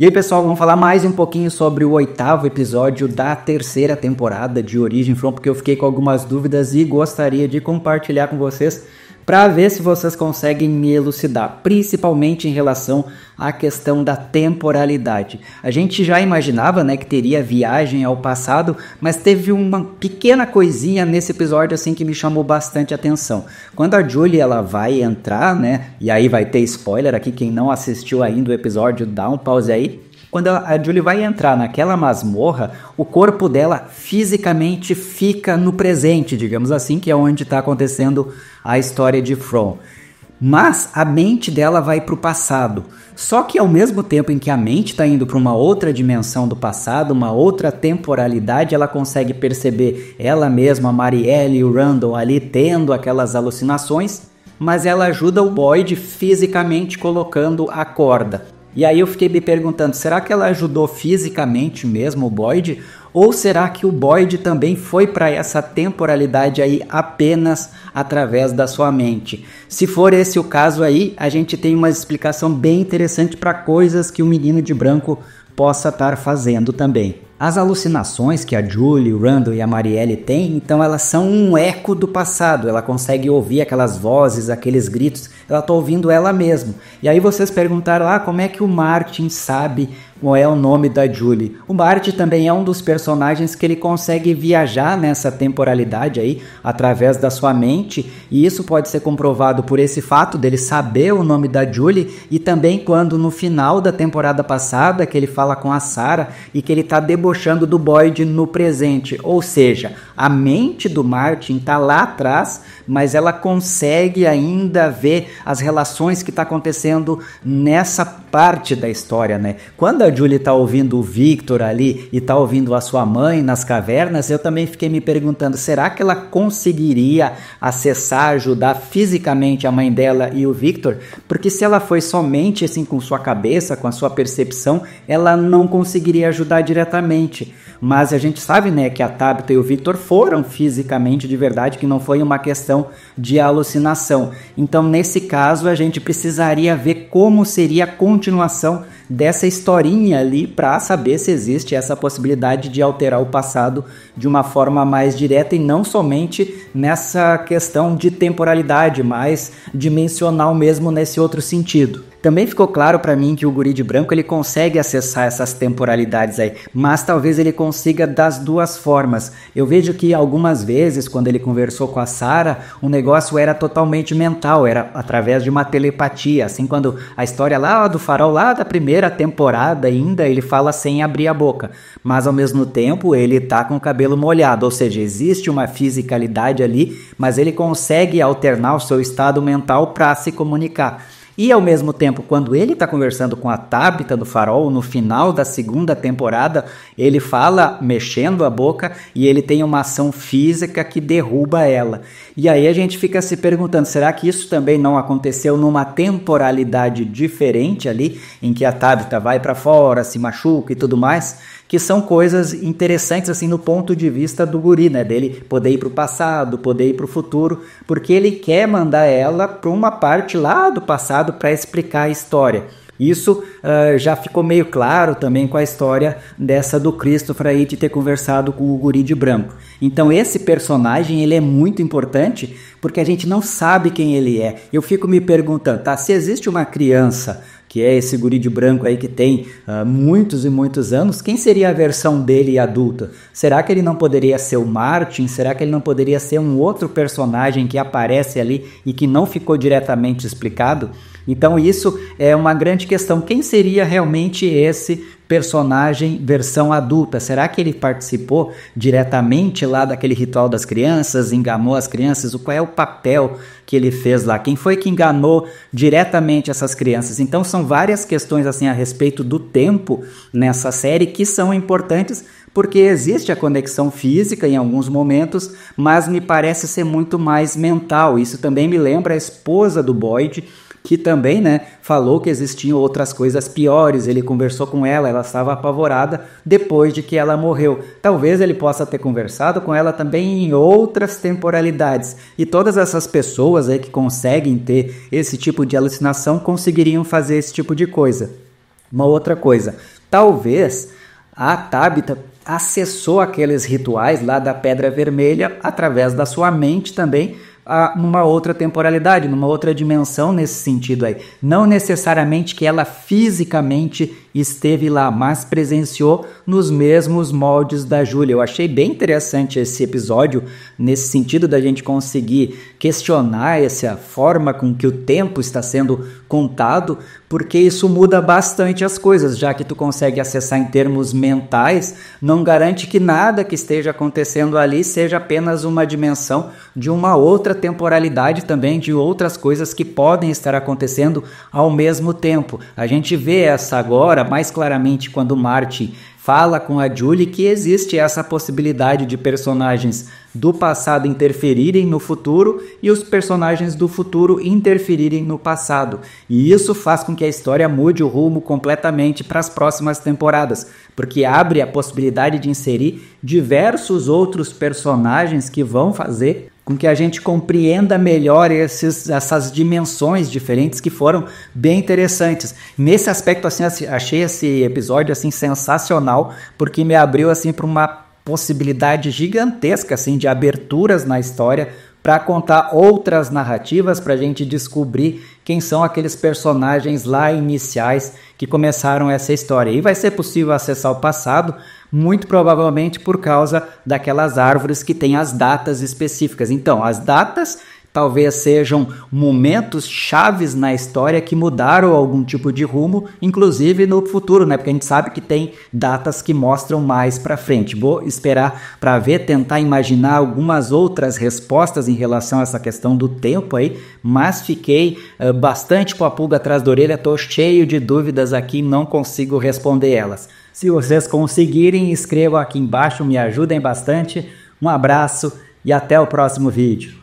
E aí, pessoal, vamos falar mais um pouquinho sobre o oitavo episódio da terceira temporada de Origem From, porque eu fiquei com algumas dúvidas e gostaria de compartilhar com vocês para ver se vocês conseguem me elucidar, principalmente em relação à questão da temporalidade. A gente já imaginava, né, que teria viagem ao passado, mas teve uma pequena coisinha nesse episódio assim que me chamou bastante atenção. Quando a Julie ela vai entrar, né, e aí vai ter spoiler aqui quem não assistiu ainda o episódio, dá um pause aí quando a Julie vai entrar naquela masmorra, o corpo dela fisicamente fica no presente, digamos assim, que é onde está acontecendo a história de From. Mas a mente dela vai para o passado. Só que ao mesmo tempo em que a mente está indo para uma outra dimensão do passado, uma outra temporalidade, ela consegue perceber ela mesma, a Marielle e o Randall ali tendo aquelas alucinações, mas ela ajuda o Boyd fisicamente colocando a corda. E aí eu fiquei me perguntando, será que ela ajudou fisicamente mesmo o Boyd? Ou será que o Boyd também foi para essa temporalidade aí apenas através da sua mente? Se for esse o caso aí, a gente tem uma explicação bem interessante para coisas que o menino de branco possa estar fazendo também. As alucinações que a Julie, o Randall e a Marielle têm, então elas são um eco do passado. Ela consegue ouvir aquelas vozes, aqueles gritos ela está ouvindo ela mesma. E aí vocês perguntaram, ah, como é que o Martin sabe qual é o nome da Julie? O Martin também é um dos personagens que ele consegue viajar nessa temporalidade aí, através da sua mente, e isso pode ser comprovado por esse fato dele saber o nome da Julie, e também quando no final da temporada passada, que ele fala com a Sarah, e que ele está debochando do Boyd no presente, ou seja, a mente do Martin está lá atrás, mas ela consegue ainda ver as relações que está acontecendo nessa parte da história, né? Quando a Julie está ouvindo o Victor ali e está ouvindo a sua mãe nas cavernas, eu também fiquei me perguntando, será que ela conseguiria acessar, ajudar fisicamente a mãe dela e o Victor? Porque se ela foi somente assim com sua cabeça, com a sua percepção, ela não conseguiria ajudar diretamente. Mas a gente sabe, né, que a Tabitha e o Victor foram fisicamente de verdade, que não foi uma questão de alucinação. Então, nesse caso, a gente precisaria ver como seria a continuação dessa historinha ali para saber se existe essa possibilidade de alterar o passado de uma forma mais direta e não somente nessa questão de temporalidade, mas dimensional mesmo nesse outro sentido. Também ficou claro para mim que o guri de branco ele consegue acessar essas temporalidades aí, mas talvez ele consiga das duas formas. Eu vejo que algumas vezes quando ele conversou com a Sara, o negócio era totalmente mental, era através de uma telepatia, assim quando a história lá do farol lá da primeira temporada ainda, ele fala sem abrir a boca, mas ao mesmo tempo ele tá com o cabelo molhado, ou seja, existe uma fisicalidade ali, mas ele consegue alternar o seu estado mental para se comunicar. E ao mesmo tempo, quando ele está conversando com a Tabita do Farol, no final da segunda temporada, ele fala mexendo a boca e ele tem uma ação física que derruba ela. E aí a gente fica se perguntando: será que isso também não aconteceu numa temporalidade diferente ali, em que a Tabita vai para fora, se machuca e tudo mais? que são coisas interessantes assim no ponto de vista do guri, né? Dele poder ir para o passado, poder ir para o futuro, porque ele quer mandar ela para uma parte lá do passado para explicar a história. Isso uh, já ficou meio claro também com a história dessa do Christopher aí de ter conversado com o guri de branco. Então esse personagem ele é muito importante porque a gente não sabe quem ele é. Eu fico me perguntando, tá? Se existe uma criança que é esse guri de branco aí que tem uh, muitos e muitos anos, quem seria a versão dele adulta? Será que ele não poderia ser o Martin? Será que ele não poderia ser um outro personagem que aparece ali e que não ficou diretamente explicado? Então, isso é uma grande questão. Quem seria realmente esse personagem versão adulta? Será que ele participou diretamente lá daquele ritual das crianças, enganou as crianças? Qual é o papel que ele fez lá? Quem foi que enganou diretamente essas crianças? Então são várias questões assim a respeito do tempo nessa série que são importantes porque existe a conexão física em alguns momentos, mas me parece ser muito mais mental. Isso também me lembra a esposa do Boyd que também, né, falou que existiam outras coisas piores. Ele conversou com ela, ela estava apavorada depois de que ela morreu. Talvez ele possa ter conversado com ela também em outras temporalidades. E todas essas pessoas aí que conseguem ter esse tipo de alucinação conseguiriam fazer esse tipo de coisa. Uma outra coisa, talvez a Tabita acessou aqueles rituais lá da Pedra Vermelha através da sua mente também a, numa outra temporalidade, numa outra dimensão nesse sentido aí. Não necessariamente que ela fisicamente esteve lá, mas presenciou nos mesmos moldes da Júlia. Eu achei bem interessante esse episódio, nesse sentido da gente conseguir questionar essa forma com que o tempo está sendo contado, porque isso muda bastante as coisas, já que tu consegue acessar em termos mentais, não garante que nada que esteja acontecendo ali seja apenas uma dimensão de uma outra temporalidade também, de outras coisas que podem estar acontecendo ao mesmo tempo. A gente vê essa agora mais claramente quando Marte fala com a Julie que existe essa possibilidade de personagens do passado interferirem no futuro e os personagens do futuro interferirem no passado. E isso faz com que a história mude o rumo completamente para as próximas temporadas, porque abre a possibilidade de inserir diversos outros personagens que vão fazer com que a gente compreenda melhor esses, essas dimensões diferentes que foram bem interessantes. Nesse aspecto, assim, achei esse episódio assim sensacional, porque me abriu assim para uma possibilidade gigantesca assim de aberturas na história para contar outras narrativas para a gente descobrir quem são aqueles personagens lá iniciais que começaram essa história. E vai ser possível acessar o passado muito provavelmente por causa daquelas árvores que têm as datas específicas. Então, as datas talvez sejam momentos chaves na história que mudaram algum tipo de rumo, inclusive no futuro, né? Porque a gente sabe que tem datas que mostram mais para frente. Vou esperar para ver, tentar imaginar algumas outras respostas em relação a essa questão do tempo aí, mas fiquei uh, bastante com a pulga atrás da orelha, tô cheio de dúvidas aqui, não consigo responder elas. Se vocês conseguirem, escrevam aqui embaixo, me ajudem bastante. Um abraço e até o próximo vídeo.